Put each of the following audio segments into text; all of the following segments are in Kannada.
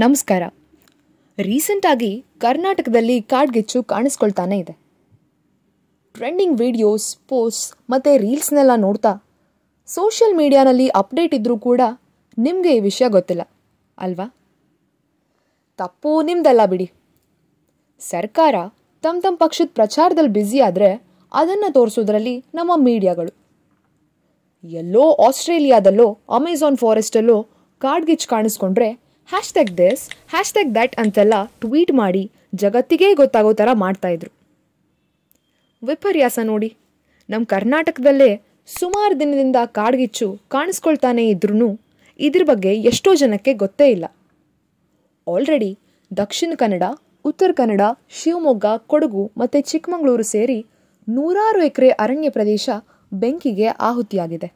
ನಮಸ್ಕಾರ ರೀಸೆಂಟಾಗಿ ಕರ್ನಾಟಕದಲ್ಲಿ ಕಾಡ್ಗಿಚ್ಚು ಕಾಣಿಸ್ಕೊಳ್ತಾನೆ ಇದೆ ಟ್ರೆಂಡಿಂಗ್ ವಿಡಿಯೋಸ್ ಪೋಸ್ಟ್ಸ್ ಮತ್ತು ರೀಲ್ಸ್ನೆಲ್ಲ ನೋಡ್ತಾ ಸೋಷಿಯಲ್ ಮೀಡಿಯಾನಲ್ಲಿ ಅಪ್ಡೇಟ್ ಇದ್ದರೂ ಕೂಡ ನಿಮಗೆ ಈ ವಿಷಯ ಗೊತ್ತಿಲ್ಲ ಅಲ್ವಾ ತಪ್ಪು ನಿಮ್ದಲ್ಲ ಬಿಡಿ ಸರ್ಕಾರ ತಮ್ಮ ತಮ್ಮ ಪಕ್ಷದ ಪ್ರಚಾರದಲ್ಲಿ ಬ್ಯುಸಿ ಆದರೆ ಅದನ್ನು ತೋರಿಸೋದ್ರಲ್ಲಿ ನಮ್ಮ ಮೀಡಿಯಾಗಳು ಎಲ್ಲೋ ಆಸ್ಟ್ರೇಲಿಯಾದಲ್ಲೋ ಅಮೆಝಾನ್ ಫಾರೆಸ್ಟಲ್ಲೋ ಕಾಡ್ಗಿಚ್ಚು ಕಾಣಿಸ್ಕೊಂಡ್ರೆ ಹ್ಯಾಶ್ಟ್ಯಾಗ್ ದಿಸ್ ಹ್ಯಾಶ್ಟ್ಯಾಗ್ ದ್ಯಾಟ್ ಅಂತೆಲ್ಲ ಟ್ವೀಟ್ ಮಾಡಿ ಜಗತ್ತಿಗೇ ಗೊತ್ತಾಗೋ ಥರ ಮಾಡ್ತಾಯಿದ್ರು ವಿಪರ್ಯಾಸ ನೋಡಿ ನಮ್ಮ ಕರ್ನಾಟಕದಲ್ಲೇ ಸುಮಾರು ದಿನದಿಂದ ಕಾಡ್ಗಿಚ್ಚು ಕಾಣಿಸ್ಕೊಳ್ತಾನೆ ಇದ್ರೂ ಇದ್ರ ಬಗ್ಗೆ ಎಷ್ಟೋ ಜನಕ್ಕೆ ಗೊತ್ತೇ ಇಲ್ಲ ಆಲ್ರೆಡಿ ದಕ್ಷಿಣ ಕನ್ನಡ ಉತ್ತರ ಕನ್ನಡ ಶಿವಮೊಗ್ಗ ಕೊಡಗು ಮತ್ತು ಚಿಕ್ಕಮಗಳೂರು ಸೇರಿ ನೂರಾರು ಎಕರೆ ಅರಣ್ಯ ಪ್ರದೇಶ ಬೆಂಕಿಗೆ ಆಹುತಿಯಾಗಿದೆ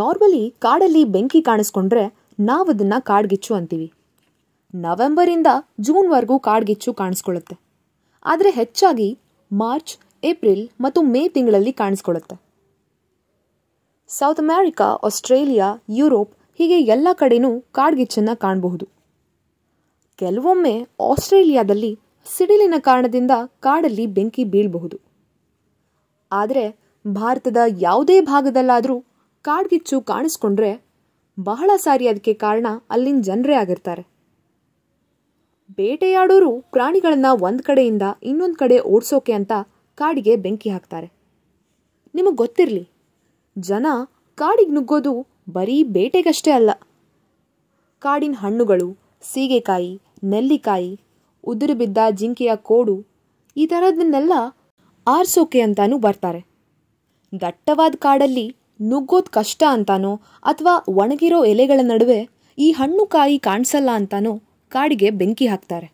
ನಾರ್ಮಲಿ ಕಾಡಲ್ಲಿ ಬೆಂಕಿ ಕಾಣಿಸ್ಕೊಂಡ್ರೆ ನಾವು ಕಾಡ್ಗಿಚ್ಚು ಅಂತೀವಿ ನವೆಂಬರಿಂದ ಜೂನ್ವರೆಗೂ ಕಾಡ್ಗಿಚ್ಚು ಕಾಣಿಸ್ಕೊಳ್ಳುತ್ತೆ ಆದರೆ ಹೆಚ್ಚಾಗಿ ಮಾರ್ಚ್ ಏಪ್ರಿಲ್ ಮತ್ತು ಮೇ ತಿಂಗಳಲ್ಲಿ ಕಾಣಿಸ್ಕೊಳ್ಳುತ್ತೆ ಸೌತ್ ಅಮೆರಿಕಾ ಆಸ್ಟ್ರೇಲಿಯಾ ಯುರೋಪ್ ಹೀಗೆ ಎಲ್ಲ ಕಡೆಯೂ ಕಾಡ್ಗಿಚ್ಚನ್ನು ಕಾಣಬಹುದು ಕೆಲವೊಮ್ಮೆ ಆಸ್ಟ್ರೇಲಿಯಾದಲ್ಲಿ ಸಿಡಿಲಿನ ಕಾರಣದಿಂದ ಕಾಡಲ್ಲಿ ಬೆಂಕಿ ಬೀಳಬಹುದು ಆದರೆ ಭಾರತದ ಯಾವುದೇ ಭಾಗದಲ್ಲಾದರೂ ಕಾಡ್ಗಿಚ್ಚು ಕಾಣಿಸ್ಕೊಂಡ್ರೆ ಬಹಳ ಸಾರಿ ಅದಕ್ಕೆ ಕಾರಣ ಅಲ್ಲಿನ ಜನರೇ ಆಗಿರ್ತಾರೆ ಬೇಟೆಯಾಡೋರು ಪ್ರಾಣಿಗಳನ್ನ ಒಂದು ಕಡೆಯಿಂದ ಇನ್ನೊಂದು ಕಡೆ ಓಡಿಸೋಕೆ ಅಂತ ಕಾಡಿಗೆ ಬೆಂಕಿ ಹಾಕ್ತಾರೆ ನಿಮಗೆ ಗೊತ್ತಿರಲಿ ಜನ ಕಾಡಿಗೆ ನುಗ್ಗೋದು ಬರೀ ಬೇಟೆಗಷ್ಟೇ ಅಲ್ಲ ಕಾಡಿನ ಹಣ್ಣುಗಳು ಸೀಗೆಕಾಯಿ ನೆಲ್ಲಿಕಾಯಿ ಬಿದ್ದ ಜಿಂಕೆಯ ಕೋಡು ಈ ಥರದನ್ನೆಲ್ಲ ಆರಿಸೋಕೆ ಅಂತಾನೂ ಬರ್ತಾರೆ ದಟ್ಟವಾದ ಕಾಡಲ್ಲಿ ನುಗ್ಗೋದು ಕಷ್ಟ ಅಂತಾನೋ ಅಥವಾ ಒಣಗಿರೋ ಎಲೆಗಳ ನಡುವೆ ಈ ಹಣ್ಣು ಕಾಯಿ ಕಾಣಿಸಲ್ಲ ಅಂತಾನೋ ಕಾಡಿಗೆ ಬೆಂಕಿ ಹಾಕ್ತಾರೆ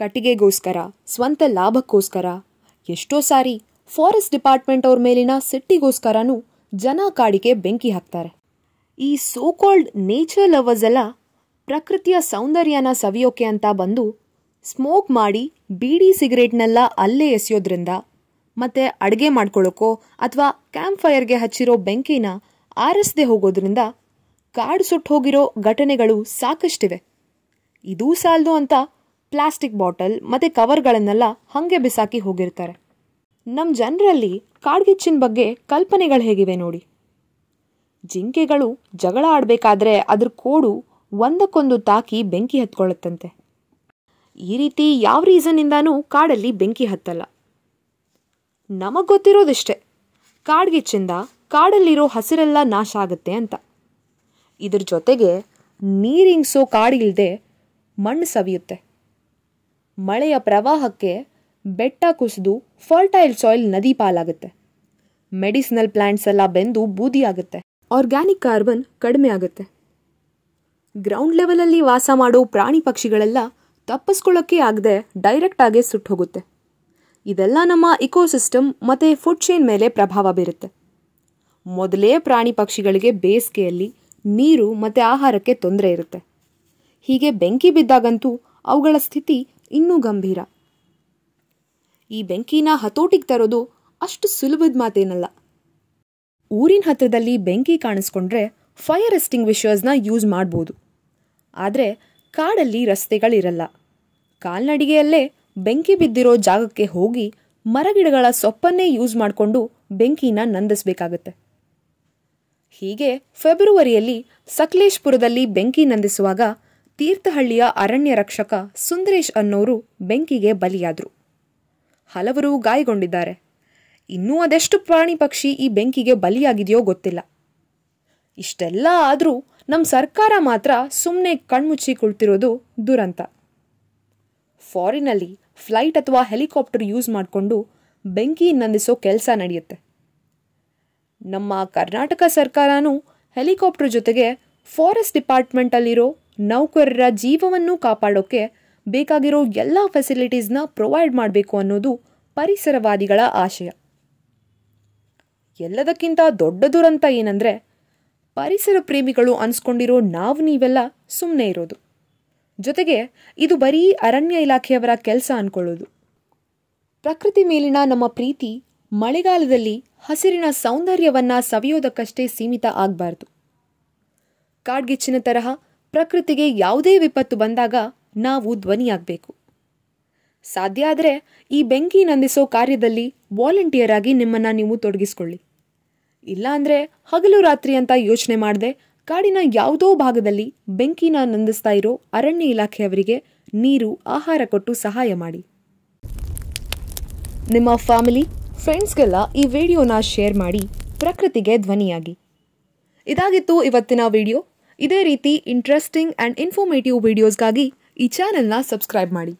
ಕಟ್ಟಿಗೆಗೋಸ್ಕರ ಸ್ವಂತ ಲಾಭಕ್ಕೋಸ್ಕರ ಎಷ್ಟೋ ಸಾರಿ ಫಾರೆಸ್ಟ್ ಡಿಪಾರ್ಟ್ಮೆಂಟ್ ಅವ್ರ ಮೇಲಿನ ಸಿಟ್ಟಿಗೋಸ್ಕರನೂ ಜನ ಕಾಡಿಗೆ ಬೆಂಕಿ ಹಾಕ್ತಾರೆ ಈ ಸೋಕಾಲ್ಡ್ ನೇಚರ್ ಲವರ್ಸ್ ಎಲ್ಲ ಪ್ರಕೃತಿಯ ಸೌಂದರ್ಯನ ಸವಿಯೋಕೆ ಅಂತ ಬಂದು ಸ್ಮೋಕ್ ಮಾಡಿ ಬೀಡಿ ಸಿಗರೇಟ್ನೆಲ್ಲ ಅಲ್ಲೇ ಎಸೆಯೋದ್ರಿಂದ ಮತ್ತು ಅಡುಗೆ ಮಾಡ್ಕೊಳ್ಳೋಕೋ ಅಥವಾ ಕ್ಯಾಂಪ್ ಫೈರ್ಗೆ ಹಚ್ಚಿರೋ ಬೆಂಕಿನ ಆರಿಸದೆ ಹೋಗೋದ್ರಿಂದ ಕಾಡು ಸುಟ್ಟು ಹೋಗಿರೋ ಘಟನೆಗಳು ಸಾಕಷ್ಟಿವೆ ಇದೂ ಸಾಲದು ಅಂತ ಪ್ಲಾಸ್ಟಿಕ್ ಬಾಟಲ್ ಮತ್ತು ಕವರ್ಗಳನ್ನೆಲ್ಲ ಹಾಗೆ ಬಿಸಾಕಿ ಹೋಗಿರ್ತಾರೆ ನಮ್ಮ ಜನರಲ್ಲಿ ಕಾಡ್ಗಿಚ್ಚಿನ ಬಗ್ಗೆ ಕಲ್ಪನೆಗಳು ಹೇಗಿವೆ ನೋಡಿ ಜಿಂಕೆಗಳು ಜಗಳ ಆಡಬೇಕಾದ್ರೆ ಅದ್ರ ಕೋಡು ಒಂದಕ್ಕೊಂದು ತಾಕಿ ಬೆಂಕಿ ಹತ್ಕೊಳ್ಳುತ್ತಂತೆ ಈ ರೀತಿ ಯಾವ ರೀಸನ್ನಿಂದಾನೂ ಕಾಡಲ್ಲಿ ಬೆಂಕಿ ಹತ್ತಲ್ಲ ನಮಗೆ ಗೊತ್ತಿರೋದಿಷ್ಟೇ ಕಾಡ್ಗಿಚ್ಚಿಂದ ಕಾಡಲ್ಲಿರೋ ಹಸಿರೆಲ್ಲ ನಾಶ ಆಗುತ್ತೆ ಅಂತ ಇದ್ರ ಜೊತೆಗೆ ನೀರಿಂಗ್ಸೋ ಕಾಡಿಲ್ಲದೆ ಮಣ್ಣು ಸವಿಯುತ್ತೆ ಮಳೆಯ ಪ್ರವಾಹಕ್ಕೆ ಬೆಟ್ಟ ಕುಸಿದು ಫರ್ಟೈಲ್ ಸಾಯಿಲ್ ನದಿ ಪಾಲಾಗುತ್ತೆ ಮೆಡಿಸಿನಲ್ ಪ್ಲ್ಯಾಂಟ್ಸ್ ಎಲ್ಲ ಬೆಂದು ಬೂದಿ ಆಗುತ್ತೆ ಆರ್ಗ್ಯಾನಿಕ್ ಕಾರ್ಬನ್ ಕಡಿಮೆ ಆಗುತ್ತೆ ಗ್ರೌಂಡ್ ಲೆವೆಲಲ್ಲಿ ವಾಸ ಮಾಡೋ ಪ್ರಾಣಿ ಪಕ್ಷಿಗಳೆಲ್ಲ ತಪ್ಪಿಸ್ಕೊಳ್ಳೋಕ್ಕೆ ಆಗದೆ ಡೈರೆಕ್ಟಾಗೆ ಸುಟ್ಟು ಹೋಗುತ್ತೆ ಇದೆಲ್ಲ ನಮ್ಮ ಇಕೋಸಿಸ್ಟಮ್ ಮತ್ತು ಫುಡ್ ಚೈನ್ ಮೇಲೆ ಪ್ರಭಾವ ಬೀರುತ್ತೆ ಮೊದಲೇ ಪ್ರಾಣಿ ಪಕ್ಷಿಗಳಿಗೆ ಬೇಸಿಗೆಯಲ್ಲಿ ನೀರು ಮತ್ತು ಆಹಾರಕ್ಕೆ ತೊಂದರೆ ಇರುತ್ತೆ ಹೀಗೆ ಬೆಂಕಿ ಬಿದ್ದಾಗಂತೂ ಅವುಗಳ ಸ್ಥಿತಿ ಇನ್ನೂ ಗಂಭೀರ ಈ ಬೆಂಕಿನ ಹತೋಟಿಗೆ ತರೋದು ಅಷ್ಟು ಸುಲಭದ ಮಾತೇನಲ್ಲ ಊರಿನ ಹತ್ತಿರದಲ್ಲಿ ಬೆಂಕಿ ಕಾಣಿಸ್ಕೊಂಡ್ರೆ ಫೈರ್ ಎಸ್ಟಿಂಗ್ ವಿಷರ್ಸ್ನ ಯೂಸ್ ಮಾಡ್ಬೋದು ಆದರೆ ಕಾಡಲ್ಲಿ ರಸ್ತೆಗಳಿರಲ್ಲ ಕಾಲ್ನಡಿಗೆಯಲ್ಲೇ ಬೆಂಕಿ ಬಿದ್ದಿರೋ ಜಾಗಕ್ಕೆ ಹೋಗಿ ಮರಗಿಡಗಳ ಸೊಪ್ಪನ್ನೇ ಯೂಸ್ ಮಾಡಿಕೊಂಡು ಬೆಂಕಿನ ನಂದಿಸಬೇಕಾಗುತ್ತೆ ಹೀಗೆ ಫೆಬ್ರವರಿಯಲ್ಲಿ ಸಕಲೇಶ್ಪುರದಲ್ಲಿ ಬೆಂಕಿ ನಂದಿಸುವಾಗ ತೀರ್ಥಹಳ್ಳಿಯ ಅರಣ್ಯ ರಕ್ಷಕ ಸುಂದರೇಶ್ ಅನ್ನೋರು ಬೆಂಕಿಗೆ ಬಲಿಯಾದರು ಹಲವರು ಗಾಯಗೊಂಡಿದ್ದಾರೆ ಇನ್ನೂ ಅದೆಷ್ಟು ಪ್ರಾಣಿ ಪಕ್ಷಿ ಈ ಬೆಂಕಿಗೆ ಬಲಿಯಾಗಿದೆಯೋ ಗೊತ್ತಿಲ್ಲ ಇಷ್ಟೆಲ್ಲ ಆದರೂ ನಮ್ಮ ಸರ್ಕಾರ ಮಾತ್ರ ಸುಮ್ಮನೆ ಕಣ್ಮುಚ್ಚಿ ಕುಳಿತಿರೋದು ದುರಂತ ಫಾರಿನಲ್ಲಿ ಫ್ಲೈಟ್ ಅಥವಾ ಹೆಲಿಕಾಪ್ಟರ್ ಯೂಸ್ ಮಾಡಿಕೊಂಡು ಬೆಂಕಿ ನಂದಿಸೋ ಕೆಲಸ ನಡೆಯುತ್ತೆ ನಮ್ಮ ಕರ್ನಾಟಕ ಸರ್ಕಾರನೂ ಹೆಲಿಕಾಪ್ಟರ್ ಜೊತೆಗೆ ಫಾರೆಸ್ಟ್ ಡಿಪಾರ್ಟ್ಮೆಂಟಲ್ಲಿರೋ ನೌಕರರ ಜೀವವನ್ನು ಕಾಪಾಡೋಕ್ಕೆ ಬೇಕಾಗಿರೋ ಎಲ್ಲ ಫೆಸಿಲಿಟೀಸ್ನ ಪ್ರೊವೈಡ್ ಮಾಡಬೇಕು ಅನ್ನೋದು ಪರಿಸರವಾದಿಗಳ ಆಶಯ ಎಲ್ಲದಕ್ಕಿಂತ ದೊಡ್ಡ ದುರಂತ ಏನಂದರೆ ಪರಿಸರ ಪ್ರೇಮಿಗಳು ಅನ್ಸ್ಕೊಂಡಿರೋ ನಾವು ನೀವೆಲ್ಲ ಸುಮ್ಮನೆ ಇರೋದು ಜೊತೆಗೆ ಇದು ಬರೀ ಅರಣ್ಯ ಇಲಾಖೆಯವರ ಕೆಲಸ ಅನ್ಕೊಳ್ಳೋದು ಪ್ರಕೃತಿ ಮೇಲಿನ ನಮ್ಮ ಪ್ರೀತಿ ಮಳೆಗಾಲದಲ್ಲಿ ಹಸಿರಿನ ಸೌಂದರ್ಯವನ್ನು ಸವಿಯೋದಕ್ಕಷ್ಟೇ ಸೀಮಿತ ಆಗಬಾರ್ದು ಕಾಡ್ಗಿಚ್ಚಿನ ತರಹ ಪ್ರಕೃತಿಗೆ ಯಾವುದೇ ವಿಪತ್ತು ಬಂದಾಗ ನಾವು ಧ್ವನಿಯಾಗಬೇಕು ಸಾಧ್ಯ ಆದರೆ ಈ ಬೆಂಕಿ ನಂದಿಸೋ ಕಾರ್ಯದಲ್ಲಿ ವಾಲಂಟಿಯರ್ ಆಗಿ ನಿಮ್ಮನ್ನು ನೀವು ತೊಡಗಿಸ್ಕೊಳ್ಳಿ ಇಲ್ಲಾಂದರೆ ಹಗಲು ರಾತ್ರಿ ಅಂತ ಯೋಚನೆ ಮಾಡದೆ ಕಾಡಿನ ಯಾವುದೋ ಭಾಗದಲ್ಲಿ ಬೆಂಕಿನ ನಂದಿಸ್ತಾ ಇರೋ ಅರಣ್ಯ ಇಲಾಖೆಯವರಿಗೆ ನೀರು ಆಹಾರ ಕೊಟ್ಟು ಸಹಾಯ ಮಾಡಿ ನಿಮ್ಮ ಫ್ಯಾಮಿಲಿ ಫ್ರೆಂಡ್ಸ್ಗೆಲ್ಲ ಈ ವಿಡಿಯೋನ ಶೇರ್ ಮಾಡಿ ಪ್ರಕೃತಿಗೆ ಧ್ವನಿಯಾಗಿ ಇದಾಗಿತ್ತು ಇವತ್ತಿನ ವಿಡಿಯೋ ಇದೇ ರೀತಿ ಇಂಟ್ರೆಸ್ಟಿಂಗ್ ಆ್ಯಂಡ್ ಇನ್ಫಾರ್ಮೇಟಿವ್ ವಿಡಿಯೋಸ್ಗಾಗಿ ಈ ಚಾನೆಲ್ನ ಸಬ್ಸ್ಕ್ರೈಬ್ ಮಾಡಿ